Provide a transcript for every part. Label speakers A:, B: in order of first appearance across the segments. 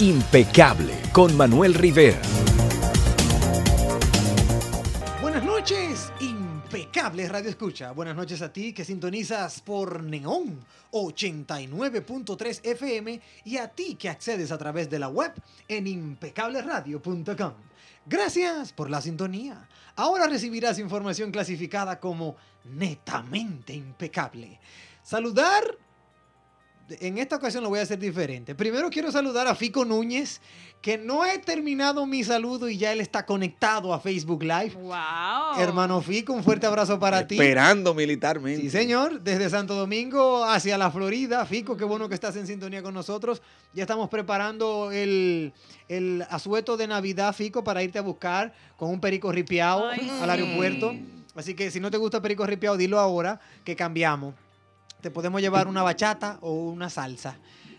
A: Impecable con Manuel Rivera.
B: Buenas noches, Impecable Radio Escucha. Buenas noches a ti que sintonizas por Neón 89.3 FM y a ti que accedes a través de la web en impecableradio.com. Gracias por la sintonía. Ahora recibirás información clasificada como netamente impecable. Saludar en esta ocasión lo voy a hacer diferente. Primero quiero saludar a Fico Núñez, que no he terminado mi saludo y ya él está conectado a Facebook Live. ¡Wow! Hermano Fico, un fuerte abrazo para ti. Esperando militarmente. Sí, señor. Desde Santo Domingo hacia la Florida. Fico, qué bueno que estás en sintonía con nosotros. Ya estamos preparando el, el asueto de Navidad, Fico, para irte a buscar con un perico ripiao al aeropuerto. Así que si no te gusta perico ripiao, dilo ahora que cambiamos te podemos llevar una bachata o una salsa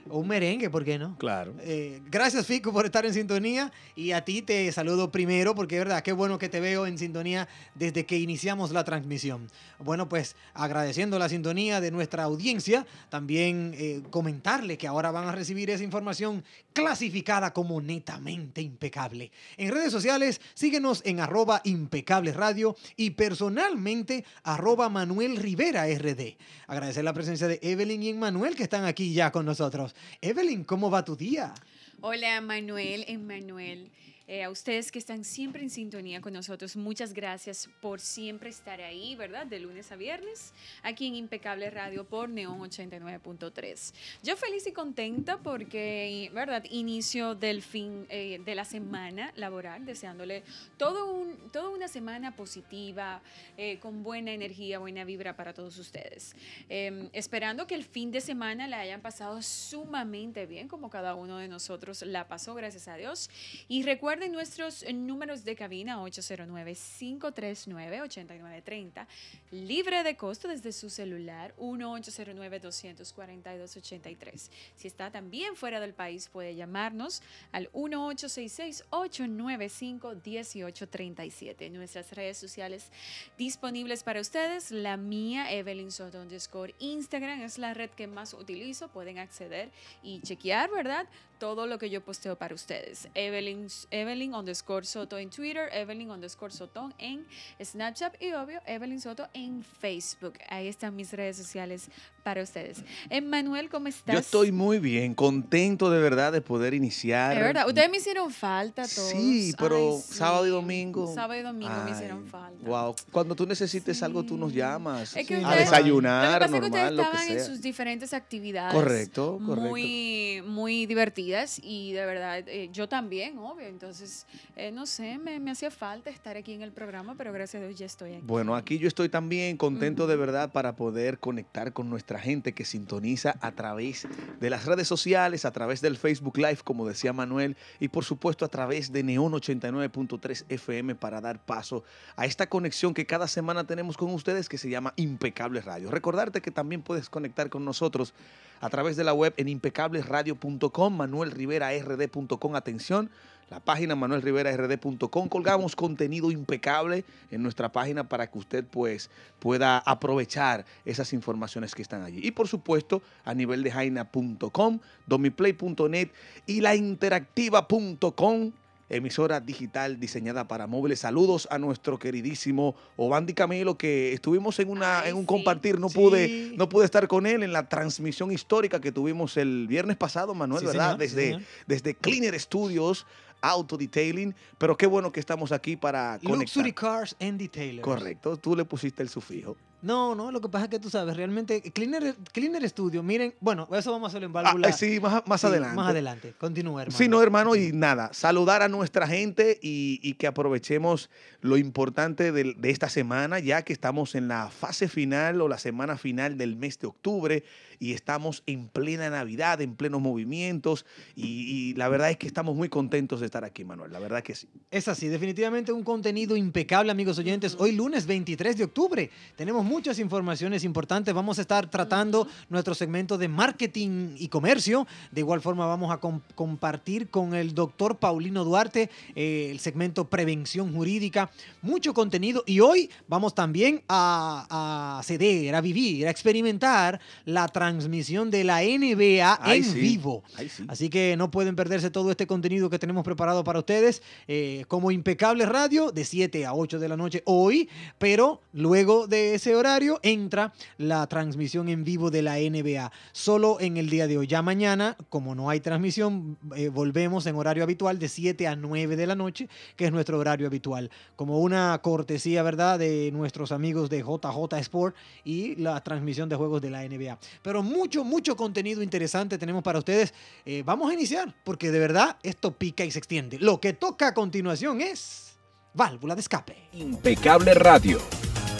B: un merengue, ¿por qué no? Claro. Eh, gracias, Fico, por estar en sintonía. Y a ti te saludo primero, porque es verdad, qué bueno que te veo en sintonía desde que iniciamos la transmisión. Bueno, pues agradeciendo la sintonía de nuestra audiencia, también eh, comentarle que ahora van a recibir esa información clasificada como netamente impecable. En redes sociales, síguenos en arroba impecable radio y personalmente arroba Manuel Rivera RD. Agradecer la presencia de Evelyn y Manuel que están aquí ya con nosotros. Evelyn, ¿cómo va tu día?
C: Hola Manuel, Emanuel. Eh, a ustedes que están siempre en sintonía con nosotros, muchas gracias por siempre estar ahí, ¿verdad? De lunes a viernes, aquí en Impecable Radio por Neón 89.3. Yo feliz y contenta porque, ¿verdad? Inicio del fin eh, de la semana laboral, deseándole todo un, toda una semana positiva, eh, con buena energía, buena vibra para todos ustedes. Em, esperando que el fin de semana la hayan pasado sumamente bien, como cada uno de nosotros la pasó, gracias a Dios. Y recuerden nuestros eh, números de cabina 809-539-8930, libre de costo desde su celular 1809-242-83. Si está también fuera del país, puede llamarnos al 1866-895-1837. Nuestras redes sociales disponibles para ustedes, la mía, Evelyn Soto underscore Instagram, es la red que más utilizo, pueden acceder y chequear, ¿verdad? todo lo que yo posteo para ustedes. Evelyn, Evelyn underscore Soto en Twitter, Evelyn underscore Soto en Snapchat y obvio Evelyn Soto en Facebook. Ahí están mis redes sociales para ustedes. Emanuel, ¿cómo estás? Yo estoy
A: muy bien, contento de verdad de poder iniciar. De verdad,
C: ustedes me hicieron falta todos. Sí,
A: pero sábado y domingo.
C: Sábado y domingo me hicieron
A: falta. Wow, cuando tú necesites algo tú nos llamas. Es que ustedes, a desayunar, estaban en sus
C: diferentes actividades. Correcto, correcto. Muy, muy divertido y de verdad eh, yo también, obvio. Entonces, eh, no sé, me, me hacía falta estar aquí en el programa, pero gracias a Dios ya estoy aquí.
A: Bueno, aquí yo estoy también contento de verdad para poder conectar con nuestra gente que sintoniza a través de las redes sociales, a través del Facebook Live, como decía Manuel, y por supuesto a través de Neon 89.3 FM para dar paso a esta conexión que cada semana tenemos con ustedes que se llama Impecable Radio. Recordarte que también puedes conectar con nosotros a través de la web en impecablesradio.com, manuelriverard.com, atención, la página manuelriverard.com. Colgamos contenido impecable en nuestra página para que usted pues, pueda aprovechar esas informaciones que están allí. Y por supuesto, a nivel de jaina.com, domiplay.net y lainteractiva.com emisora digital diseñada para móviles. Saludos a nuestro queridísimo Obandi Camilo, que estuvimos en una en un compartir, no pude, no pude estar con él en la transmisión histórica que tuvimos el viernes pasado, Manuel, ¿verdad? desde, desde Cleaner Studios. Auto Detailing, pero qué bueno que estamos aquí para Luxury
B: Cars and Detailers. Correcto,
A: tú le pusiste el sufijo.
B: No, no, lo que pasa es que tú sabes, realmente Cleaner, Cleaner Studio, miren, bueno, eso vamos a hacerlo en ah, válvula. sí, más, adelante. Más adelante, continúa, hermano. Sí, no,
A: hermano, y nada, saludar a nuestra gente y, que aprovechemos lo importante de, esta semana, ya que estamos en la fase final o la semana final del mes de octubre y estamos en plena Navidad, en plenos movimientos y, la verdad es que estamos muy contentos de estar aquí, Manuel, la verdad que sí.
B: Es así, definitivamente un contenido impecable, amigos oyentes. Hoy lunes 23 de octubre tenemos muchas informaciones importantes. Vamos a estar tratando nuestro segmento de marketing y comercio. De igual forma vamos a compartir con el doctor Paulino Duarte eh, el segmento prevención jurídica. Mucho contenido y hoy vamos también a, ceder, a vivir, a experimentar la transmisión de la NBA en vivo. Así que no pueden perderse todo este contenido que tenemos preparado para ustedes eh, como impecable radio de 7 a 8 de la noche hoy, pero luego de ese horario entra la transmisión en vivo de la NBA. Solo en el día de hoy. Ya mañana, como no hay transmisión, eh, volvemos en horario habitual de 7 a 9 de la noche, que es nuestro horario habitual. Como una cortesía, ¿verdad?, de nuestros amigos de JJ Sport y la transmisión de juegos de la NBA. Pero mucho, mucho contenido interesante tenemos para ustedes. Eh, vamos a iniciar, porque de verdad esto pica y se extiende. Lo que toca a continuación es válvula de escape.
A: Impecable Radio.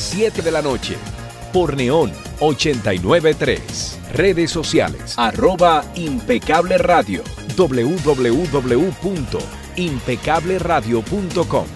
A: 7 de la noche. Por Neón 893. Redes sociales. Arroba Impecable Radio. www.impecableradio.com.